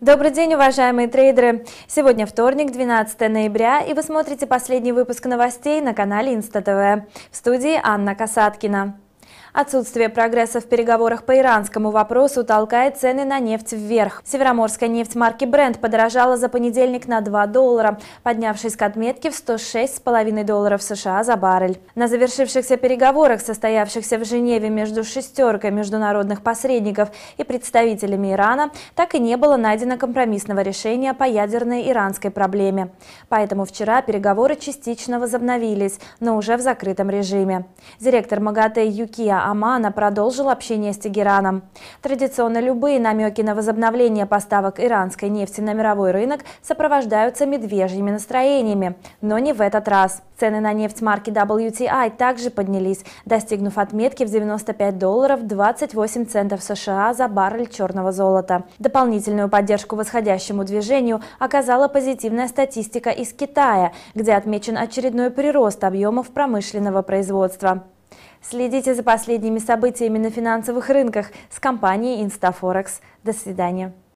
Добрый день, уважаемые трейдеры! Сегодня вторник, 12 ноября, и вы смотрите последний выпуск новостей на канале Инста ТВ. В студии Анна Касаткина. Отсутствие прогресса в переговорах по иранскому вопросу толкает цены на нефть вверх. Североморская нефть марки Brent подорожала за понедельник на 2 доллара, поднявшись к отметке в 106,5 долларов США за баррель. На завершившихся переговорах, состоявшихся в Женеве между шестеркой международных посредников и представителями Ирана, так и не было найдено компромиссного решения по ядерной иранской проблеме. Поэтому вчера переговоры частично возобновились, но уже в закрытом режиме. Директор МАГАТЭ Юкия Амана продолжил общение с Тегераном. Традиционно любые намеки на возобновление поставок иранской нефти на мировой рынок сопровождаются медвежьими настроениями, но не в этот раз. Цены на нефть марки WTI также поднялись, достигнув отметки в 95 долларов 28 центов США за баррель черного золота. Дополнительную поддержку восходящему движению оказала позитивная статистика из Китая, где отмечен очередной прирост объемов промышленного производства. Следите за последними событиями на финансовых рынках с компанией Instaforex. До свидания.